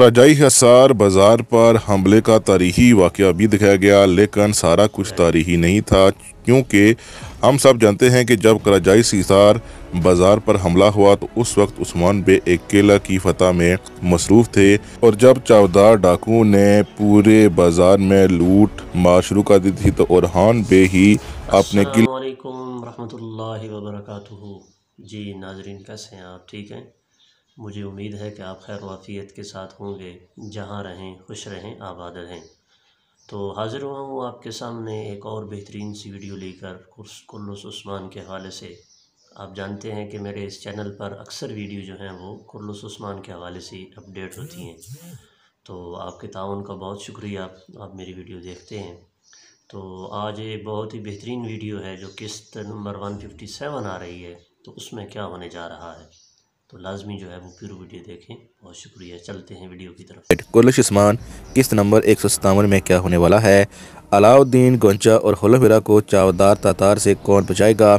राजाई हसार बाज़ार पर हमले का तारीखी वाक़ भी दिखाया गया लेकिन सारा कुछ तारीखी नहीं था क्योंकि हम सब जानते हैं कि जब कराजाई सीसार बाज़ार पर हमला हुआ तो उस वक्त उस्मान बे अकेला की फतह में मसरूफ़ थे और जब चावदार डाकुओं ने पूरे बाज़ार में लूट मार शुरू कर दी थी तो औरहान बे ही अपने किले जी नाजरीन कैसे हैं आप ठीक हैं मुझे उम्मीद है कि आप खैर वाफ़ियत के साथ होंगे जहाँ रहें खुश रहें आबाद रहें तो हाज़िर हुआ हूँ आपके सामने एक और बेहतरीन सी वीडियो लेकर कुर्स उस्मान के हवाले से आप जानते हैं कि मेरे इस चैनल पर अक्सर वीडियो जो हैं वो कुल्लुस उस्मान के हवाले से अपडेट होती हैं तो आपके ताउन का बहुत शुक्रिया आप मेरी वीडियो देखते हैं तो आज ये बहुत ही बेहतरीन वीडियो है जो किस्त नंबर वन आ रही है तो उसमें क्या होने जा रहा है तो लाजमी जो है वो पूरी वीडियो देखें बहुत शुक्रिया चलते हैं वीडियो की तरफ कुलश उस्मान किस्त नंबर एक सौ सतावन में क्या होने वाला है अलाउद्दीन गोंचा और हलफरा को चावदार तातार से कौन बचाएगा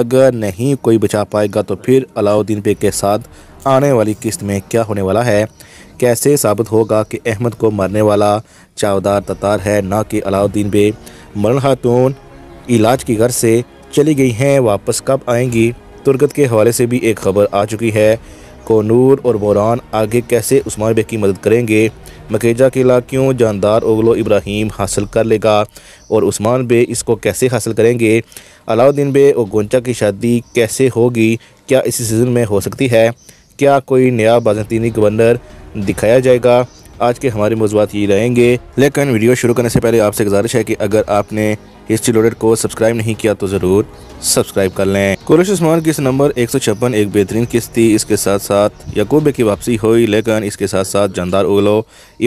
अगर नहीं कोई बचा पाएगा तो फिर अलाउद्दीन बे के साथ आने वाली किस्त में क्या होने वाला है कैसे साबित होगा कि अहमद को मरने वाला चावदार ततार है ना कि अलाउद्दीन बे मरण खातून इलाज की घर से चली गई हैं वापस कब आएंगी तुर्गत के हवाले से भी एक खबर आ चुकी है कोनूर और बोरान आगे कैसे उस्मान बेग की मदद करेंगे मकेजा किला क्यों जानदार ओगलो इब्राहिम हासिल कर लेगा और उस्मान बे इसको कैसे हासिल करेंगे अलाउद्दीन बे और गोंचा की शादी कैसे होगी क्या इसी सीज़न में हो सकती है क्या कोई नया बाज़तीनी गवर्नर दिखाया जाएगा आज के हमारे मौजूद ये रहेंगे लेकिन वीडियो शुरू करने से पहले आपसे गुजारिश है कि अगर आपने हिस्ट्री लोडेड को सब्सक्राइब नहीं किया तो ज़रूर सब्सक्राइब कर लें कुरश उस्मान किस्त नंबर एक सौ छप्पन एक बेहतरीन किस्त थी इसके साथ साथ यकूबे की वापसी हुई लेकिन इसके साथ साथ जानदार उगलो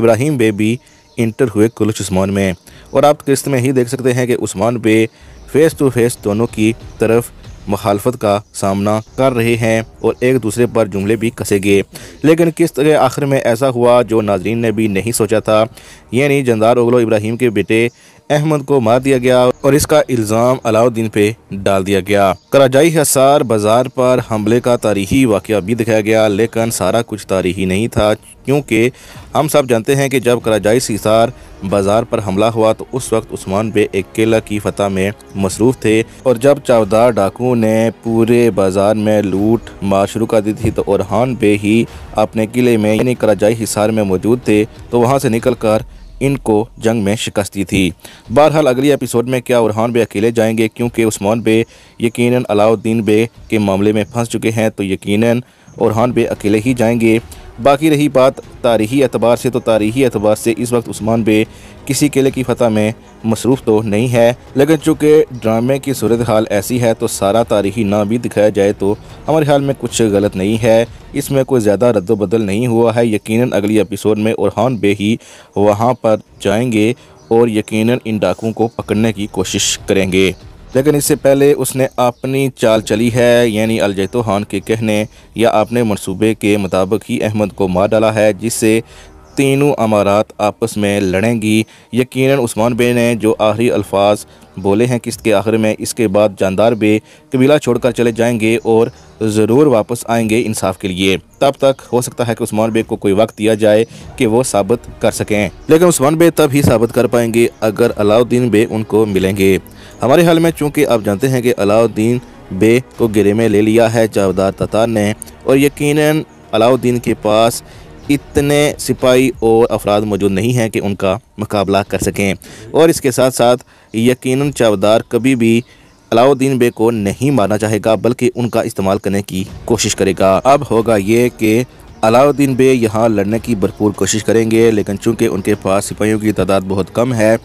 इब्राहिम बेबी इंटर हुए कुलच उस्मान में और आप किस्त में ही देख सकते हैं कि Osman Bey face to face दोनों की तरफ मुखालफत का सामना कर रहे हैं और एक दूसरे पर जुमले भी कसेंगे लेकिन किस तरह आखिर में ऐसा हुआ जो नाजरीन ने भी नहीं सोचा था यानी जंदार ओगलो इब्राहिम के बेटे अहमद को मार दिया गया और इसका इल्ज़ाम अलाउद्दीन पे डाल दिया गया कराजाई हसार बाजार पर हमले का तारीखी वाक़ भी दिखाया गया लेकिन सारा कुछ तारीखी नहीं था क्योंकि हम सब जानते हैं कि जब कराजाई हिसार बाजार पर हमला हुआ तो उस वक्त उस्मान बे एक किला की फतह में मसरूफ़ थे और जब चावदार डाकू ने पूरे बाजार में लूट मार शुरू कर दी थी तो औरहान बे ही अपने किले में यानी कराजाई हिसार में मौजूद थे तो वहाँ से निकल कर इनको जंग में शिकस्त दी थी बहरहाल अगले एपिसोड में क्या उरहान बे अकेले जाएंगे क्योंकि उस्मान बे यकीनन अलाउद्दीन बे के मामले में फंस चुके हैं तो यकीनन उरहान बे अकेले ही जाएंगे बाकी रही बात तारीखी एतबार से तो तारीखी एतबार से इस वक्त उस्मान बे किसी किले की फतह में मसरूफ़ तो नहीं है लेकिन चूँकि ड्रामे की सूरत हाल ऐसी है तो सारा तारीखी ना भी दिखाया जाए तो हमारे हाल में कुछ गलत नहीं है इसमें कोई ज़्यादा रद्दबदल नहीं हुआ है यकीनन अगली एपिसोड में औरहान बे ही वहाँ पर जाएंगे और यकीनन इन डाकुओं को पकड़ने की कोशिश करेंगे लेकिन इससे पहले उसने अपनी चाल चली है यानी अलजैतोहान के कहने या अपने मंसूबे के मुताबिक ही अहमद को मार डाला है जिससे तीनों अमारात आपस में लड़ेंगी यकीनन उस्मान बे ने जो आखिरी अल्फाज बोले हैं किस्त के आखिर में इसके बाद जानदार बे कबीला छोड़कर चले जाएंगे और ज़रूर वापस आएंगे इंसाफ के लिए तब तक हो सकता है कि उस्मान बे को कोई वक्त दिया जाए कि वो साबित कर सकें लेकिन उस्मान बे तब ही साबित कर पाएंगे अगर अलाउद्दीन बे उनको मिलेंगे हमारे हाल में चूँकि आप जानते हैं कि अलाउद्दीन बे को गिरे में ले लिया है जावदार ततार ने और यकीन अलाउद्दीन के पास इतने सिपाही और अफराद मौजूद नहीं हैं कि उनका मुकाबला कर सकें और इसके साथ साथ यकीनन चावदार कभी भी अलाउद्दीन बे को नहीं मारना चाहेगा बल्कि उनका इस्तेमाल करने की कोशिश करेगा अब होगा ये कि अलाउद्दीन बे यहाँ लड़ने की भरपूर कोशिश करेंगे लेकिन चूंकि उनके पास सिपाहियों की तादाद बहुत कम है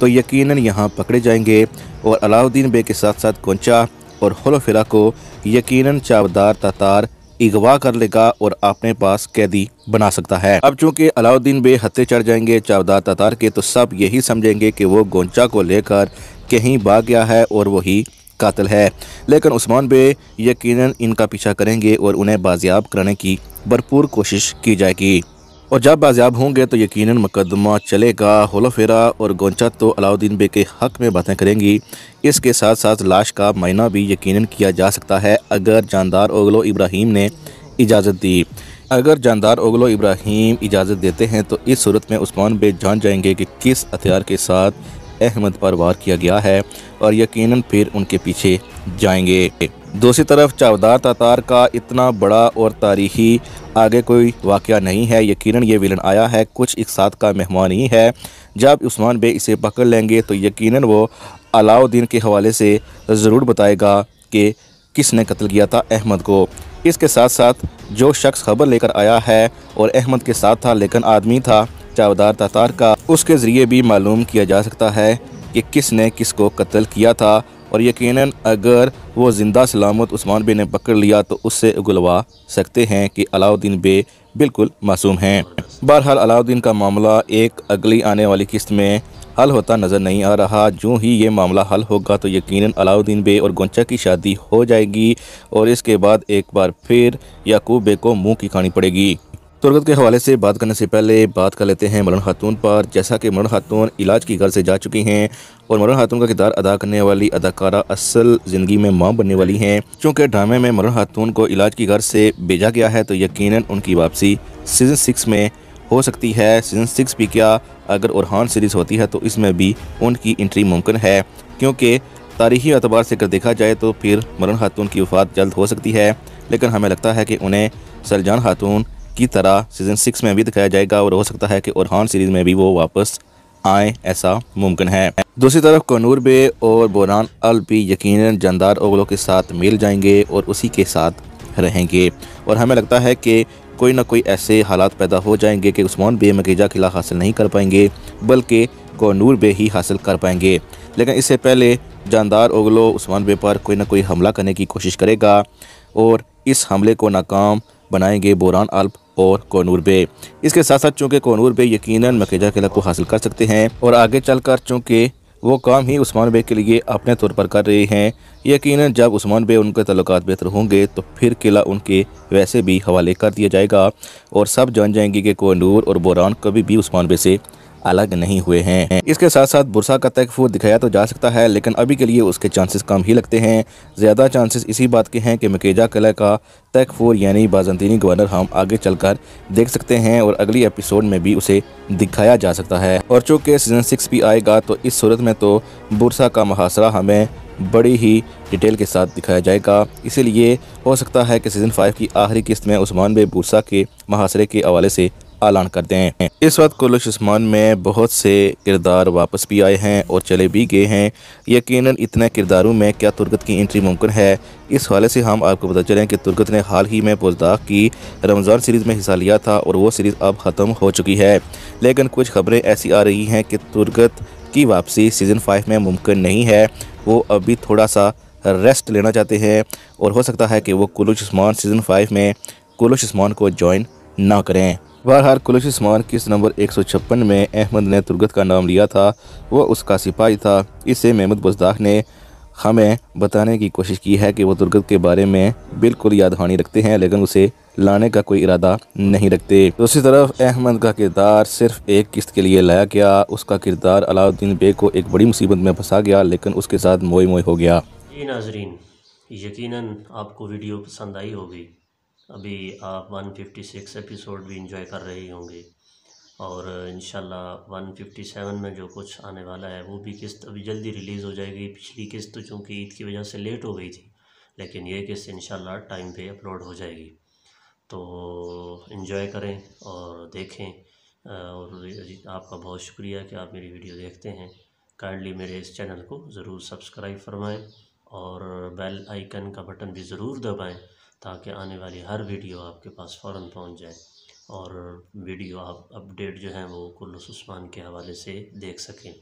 तो यकीनन यहाँ पकड़े जाएंगे और अलाउद्दीन बे के साथ साथ कोंचा और हलोफिला को यकीनन चावदार तातार अगवा कर लेगा और अपने पास कैदी बना सकता है अब चूंकि अलाउद्दीन बे हत्ते चढ़ जाएंगे चावदा ततार के तो सब यही समझेंगे कि वो गोंचा को लेकर कहीं भाग गया है और वही कातल है लेकिन उस्मान बे यकीनन इनका पीछा करेंगे और उन्हें बाजियाब कराने की भरपूर कोशिश की जाएगी और जब बाजियाब होंगे तो यकीनन मुकदमा चलेगा होलोफेरा और गोंचा तो अलाउद्दीन बे के हक में बातें करेंगी इसके साथ साथ लाश का मायना भी यकीनन किया जा सकता है अगर जानदार ओगलो इब्राहिम ने इजाज़त दी अगर जानदार ओगलो इब्राहिम इजाज़त देते हैं तो इस सूरत में उस्मान बे जान जाएंगे कि किस हथियार के साथ अहमद पर वार किया गया है और यकीनन फिर उनके पीछे जाएंगे दूसरी तरफ चावदार तातार का इतना बड़ा और तारीखी आगे कोई वाक़ नहीं है यकीनन ये विलन आया है कुछ एक साथ का मेहमान ही है जब उस्मान बे इसे पकड़ लेंगे तो यकीनन वो अलाउद्दीन के हवाले से ज़रूर बताएगा कि किसने कत्ल किया था अहमद को इसके साथ साथ जो शख्स खबर लेकर आया है और अहमद के साथ था लेकिन आदमी था चावदार तातार का उसके ज़रिए भी मालूम किया जा सकता है कि किसने किसको कत्ल किया था और यकीन अगर वो ज़िंदा सलामत उस्मान बे ने पकड़ लिया तो उससे उगलवा सकते हैं कि अलाउद्दीन बे बिल्कुल मासूम हैं बहरहाल अलाउद्दीन का मामला एक अगली आने वाली किस्त में हल होता नज़र नहीं आ रहा जो ही ये मामला हल होगा तो यकीन अलाउद्दीन बे और गोंचा की शादी हो जाएगी और इसके बाद एक बार फिर याकूब बे को मुँह की खानी पड़ेगी तुर्गत के हवाले से बात करने से पहले बात कर लेते हैं मरण खातून पर जैसा कि मरण खातून इलाज की घर से जा चुकी हैं और मरण खातून का किरदार अदा करने वाली अदाकारा असल ज़िंदगी में मां बनने वाली हैं चूँकि ड्रामे में मरण खातून को इलाज की घर से भेजा गया है तो यकीन उनकी वापसी सीज़न सिक्स में हो सकती है सीज़न सिक्स भी क्या अगर ओरहान सीरीज़ होती है तो इसमें भी उनकी इंट्री मुमकिन है क्योंकि तारीखी अतबार से अगर देखा जाए तो फिर मरण खातून की वफात जल्द हो सकती है लेकिन हमें लगता है कि उन्हें सलजान खातून की तरह सीज़न सिक्स में भी दिखाया जाएगा और हो सकता है कि ओरहान सीरीज़ में भी वो वापस आए ऐसा मुमकिन है दूसरी तरफ कनूर बे और बोरान अल भी यकीन जानदार ओगलों के साथ मिल जाएंगे और उसी के साथ रहेंगे और हमें लगता है कि कोई ना कोई ऐसे हालात पैदा हो जाएंगे कि उस्मान बे मकीजा किला हासिल नहीं कर पाएंगे बल्कि कनूर बे ही हासिल कर पाएंगे लेकिन इससे पहले जानदार ओगलो उस्मान बे पर कोई ना कोई हमला करने की कोशिश करेगा और इस हमले को नाकाम बनाएंगे बोरान अल्प और कोनूर बे इसके साथ साथ चूँकि कोनूर बे यकीन मकेजा किला को हासिल कर सकते हैं और आगे चलकर चूँकि वो काम ही उस्मान बे के लिए अपने तौर पर कर रहे हैं यकीन जब उस्मान बे उनके तल्लक बेहतर होंगे तो फिर किला उनके वैसे भी हवाले कर दिया जाएगा और सब जान जाएंगे कि कोनूर और बोरान कभी भी उस्मान बे से अलग नहीं हुए हैं इसके साथ साथ बुरसा का तहफू दिखाया तो जा सकता है लेकिन अभी के लिए उसके चांसेस कम ही लगते हैं ज़्यादा चांसेस इसी बात के हैं कि मकेजा कला का तकफूर यानी बाजंतीनी गवर्नर हम आगे चलकर देख सकते हैं और अगली एपिसोड में भी उसे दिखाया जा सकता है और चूंकि सीज़न सिक्स भी आएगा तो इस सूरत में तो बुरसा का मुहासरा हमें बड़ी ही डिटेल के साथ दिखाया जाएगा इसीलिए हो सकता है कि सीज़न फाइव की आखिरी किस्त में उस्मान बे बुरसा के मुहासरे के हवाले से ऐलान करते हैं इस वक्त कुलश उस्मान में बहुत से किरदार वापस भी आए हैं और चले भी गए हैं यकीनन इतने किरदारों में क्या तुर्गत की एंट्री मुमकिन है इस हवाले से हम आपको पता चलें कि तुर्गत ने हाल ही में पोजदाग की रमज़ान सीरीज़ में हिस्सा लिया था और वो सीरीज़ अब ख़त्म हो चुकी है लेकिन कुछ खबरें ऐसी आ रही हैं कि तुर्गत की वापसी सीज़न फाइव में मुमकिन नहीं है वो अभी थोड़ा सा रेस्ट लेना चाहते हैं और हो सकता है कि वो कुलुश उस्मान सीज़न फाइव में कुलुश उस्मान को ज्वाइन ना करें बहरहाल कुलश उस्मान किस नंबर एक में अहमद ने तुर्गत का नाम लिया था वह उसका सिपाही था इसे महमूद बजदाक ने हमें बताने की कोशिश की है कि वह दुर्गत के बारे में बिल्कुल याद हानि रखते हैं लेकिन उसे लाने का कोई इरादा नहीं रखते दूसरी तरफ अहमद का किरदार सिर्फ एक किस्त के लिए लाया गया उसका किरदार अलाउद्दीन बे को एक बड़ी मुसीबत में फंसा गया लेकिन उसके साथ मोए मोए हो गया नाजरीन यकीन आपको वीडियो पसंद आई होगी अभी आप 156 एपिसोड भी इन्जॉय कर रहे होंगे और इन 157 में जो कुछ आने वाला है वो भी किस्त अभी जल्दी रिलीज़ हो जाएगी पिछली किस्त तो चूँकि ईद की वजह से लेट हो गई थी लेकिन ये किस्त इन टाइम पे अपलोड हो जाएगी तो इन्जॉय करें और देखें और आपका बहुत शुक्रिया कि आप मेरी वीडियो देखते हैं काइंडली मेरे इस चैनल को ज़रूर सब्सक्राइब फरमाएं और बेल आइकन का बटन भी ज़रूर दबाएं ताकि आने वाली हर वीडियो आपके पास फ़ौर पहुँच जाए और वीडियो आप अपडेट जो है वो कुल्लस उस्मान के हवाले से देख सकें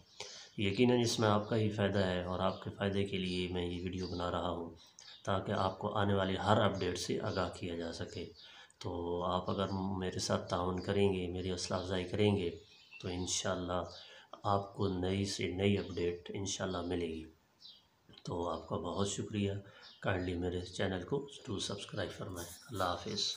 यकीन इसमें आपका ही फ़ायदा है और आपके फ़ायदे के लिए मैं ये वीडियो बना रहा हूँ ताकि आपको आने वाली हर अपडेट से आगाह किया जा सके तो आप अगर मेरे साथ ताउन करेंगे मेरी असला अफजाई करेंगे तो इन आपको नई से नई अपडेट इन मिलेगी तो आपका बहुत शुक्रिया काइंडली मेरे चैनल को ज़रूर सब्सक्राइब फरमाएँ अल्लाह हाफिज़